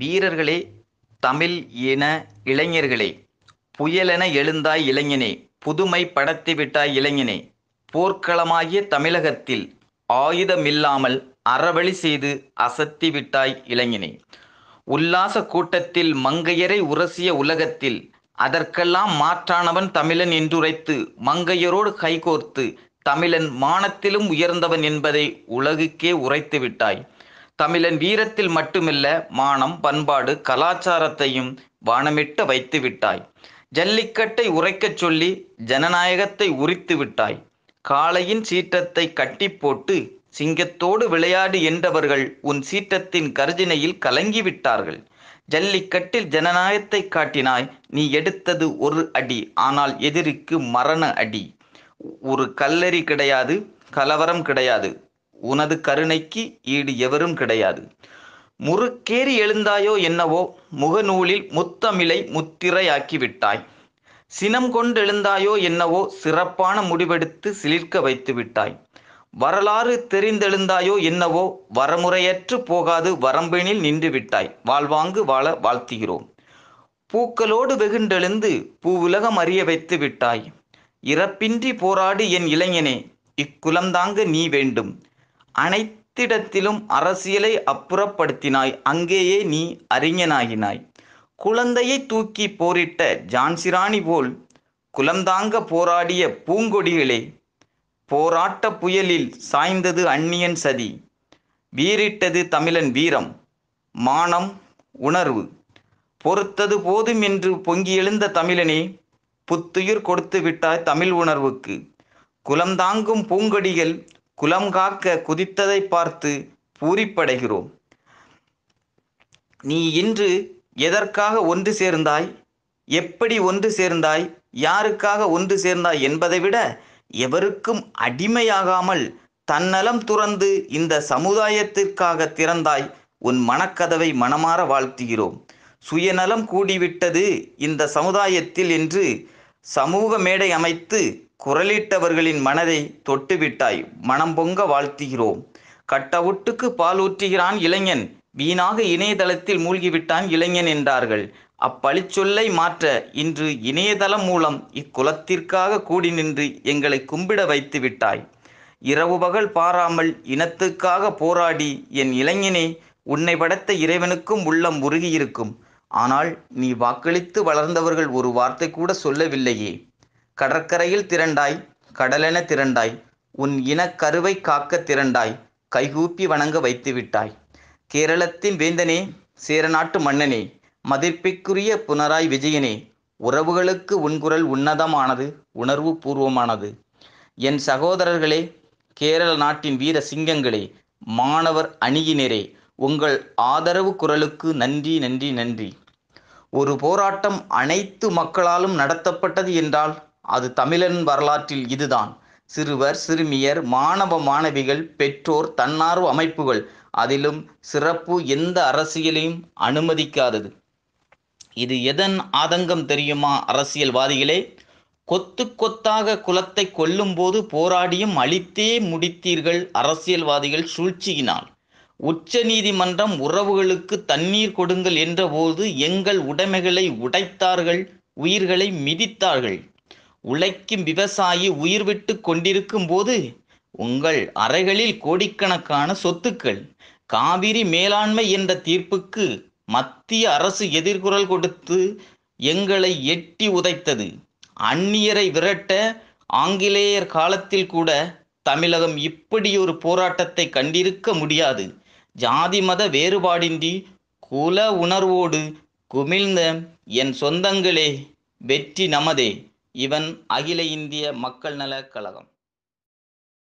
வீரர்களே தமிழ் இன இளைஞர்களே புயலென எழுந்தாய் இளைஞனே புதுமை படத்தி விட்டாய் இளைஞனே போர்க்களமாகிய தமிழகத்தில் ஆயுதமில்லாமல் அறவழி செய்து அசத்தி விட்டாய் இளைஞனே உல்லாச கூட்டத்தில் மங்கையரை உரசிய உலகத்தில் அதற்கெல்லாம் மாற்றானவன் தமிழன் என்றுரைத்து மங்கையரோடு கைகோர்த்து தமிழன் மானத்திலும் உயர்ந்தவன் என்பதை உலகுக்கே உரைத்து விட்டாய் தமிழன் வீரத்தில் மட்டுமில்ல மானம் பண்பாடு கலாச்சாரத்தையும் வானமிட்ட வைத்து விட்டாய் ஜல்லிக்கட்டை உரைக்கச் சொல்லி ஜனநாயகத்தை உரித்து விட்டாய் காளையின் சீற்றத்தை கட்டி போட்டு சிங்கத்தோடு விளையாடு என்றவர்கள் உன் சீற்றத்தின் கர்ஜினையில் கலங்கிவிட்டார்கள் ஜல்லிக்கட்டில் ஜனநாயகத்தை காட்டினாய் நீ எடுத்தது ஒரு அடி ஆனால் எதிரிக்கு மரண அடி ஒரு கல்லறி கிடையாது கலவரம் கிடையாது உனது கருணைக்கு ஈடு எவரும் கிடையாது முறுக்கேறி எழுந்தாயோ என்னவோ முகநூலில் முத்தமிழை முத்திரையாக்கி விட்டாய் சினம் கொண்டு எழுந்தாயோ என்னவோ சிறப்பான முடிவெடுத்து சிலிர்க்க வைத்து விட்டாய் வரலாறு தெரிந்தெழுந்தாயோ என்னவோ வரமுறையற்று போகாது வரம்பெனில் நின்று விட்டாய் வாழ்வாங்கு வாழ வாழ்த்துகிறோம் பூக்களோடு வெகுண்டெழுந்து பூவுலகம் அறிய வைத்து விட்டாய் இறப்பின்றி போராடு என் இளைஞனே இக்குலந்தாங்க நீ வேண்டும் அனைத்திடத்திலும் அரசியலை அப்புறப்படுத்தினாய் அங்கேயே நீ அறிஞனாகினாய் குழந்தையை தூக்கி போரிட்ட ஜான்சிராணி போல் குலந்தாங்க போராடிய பூங்கொடிகளே போராட்ட புயலில் சாய்ந்தது அந்நியன் சதி வீரிட்டது தமிழன் வீரம் மானம் உணர்வு பொறுத்தது போதும் என்று பொங்கி எழுந்த தமிழனே புத்துயிர் கொடுத்து விட்டாய் தமிழ் உணர்வுக்கு குலந்தாங்கும் பூங்கொடிகள் குலம் காக்க குதித்ததை பார்த்து பூரிப்படைகிறோம் நீ இன்று எதற்காக ஒன்று சேர்ந்தாய் எப்படி ஒன்று சேர்ந்தாய் யாருக்காக ஒன்று சேர்ந்தாய் என்பதை விட எவருக்கும் அடிமையாகாமல் தன்னலம் துறந்து இந்த சமுதாயத்திற்காக திறந்தாய் உன் மனக்கதவை மனமாற வாழ்த்துகிறோம் சுயநலம் கூடிவிட்டது இந்த சமுதாயத்தில் என்று சமூக மேடை அமைத்து குரலிட்டவர்களின் மனதை தொட்டுவிட்டாய் மனம் பொங்க வாழ்த்துகிறோம் கட்டவுட்டுக்கு பால் ஊற்றுகிறான் இளைஞன் வீணாக இணையதளத்தில் மூழ்கிவிட்டான் இளைஞன் என்றார்கள் அப்பழிச்சொல்லை மாற்ற இன்று இணையதளம் மூலம் இக்குலத்திற்காக கூடி நின்று எங்களை கும்பிட வைத்து விட்டாய் இரவு பகல் பாராமல் இனத்துக்காக போராடி என் இளைஞனே உன்னை படைத்த இறைவனுக்கும் உள்ளம் உருகியிருக்கும் ஆனால் நீ வாக்களித்து வளர்ந்தவர்கள் ஒரு வார்த்தை கூட சொல்லவில்லையே கடற்கரையில் திரண்டாய் கடலென திரண்டாய் உன் இனக்கருவை காக்க திரண்டாய் கைகூப்பி வணங்க வைத்து விட்டாய் கேரளத்தின் வேந்தனே சேரநாட்டு மன்னனே மதிப்பிற்குரிய புனராய் விஜயனே உறவுகளுக்கு உன்குரல் உன்னதமானது உணர்வு பூர்வமானது என் சகோதரர்களே கேரள நாட்டின் வீர சிங்கங்களே மாணவர் அணியினரே உங்கள் ஆதரவு குரலுக்கு நன்றி நன்றி நன்றி ஒரு போராட்டம் அனைத்து மக்களாலும் நடத்தப்பட்டது என்றால் அது தமிழன் வரலாற்றில் இதுதான் சிறுவர் சிறுமியர் மாணவ மாணவிகள் பெற்றோர் தன்னார்வ அமைப்புகள் அதிலும் சிறப்பு எந்த அரசியலையும் அனுமதிக்காதது இது எதன் ஆதங்கம் தெரியுமா அரசியல்வாதிகளே கொத்து கொத்தாக குலத்தை கொல்லும்போது போராடியும் அழித்தே முடித்தீர்கள் அரசியல்வாதிகள் சூழ்ச்சியினால் உச்ச நீதிமன்றம் உறவுகளுக்கு தண்ணீர் கொடுங்கள் என்றபோது எங்கள் உடைமைகளை உடைத்தார்கள் உயிர்களை மிதித்தார்கள் உழைக்கும் விவசாயி உயிர் விட்டு கொண்டிருக்கும் போது உங்கள் அறைகளில் கோடிக்கணக்கான சொத்துக்கள் காவிரி மேலாண்மை என்ற தீர்ப்புக்கு மத்திய அரசு எதிர்குரல் கொடுத்து எங்களை எட்டி உதைத்தது அந்நியரை விரட்ட ஆங்கிலேயர் காலத்தில் கூட தமிழகம் இப்படி ஒரு போராட்டத்தை கண்டிருக்க முடியாது ஜாதி மத வேறுபாடின்றி குல உணர்வோடு குமிழ்ந்த என் சொந்தங்களே வெற்றி நமதே இவன் அகில இந்திய மக்கள் நல கழகம்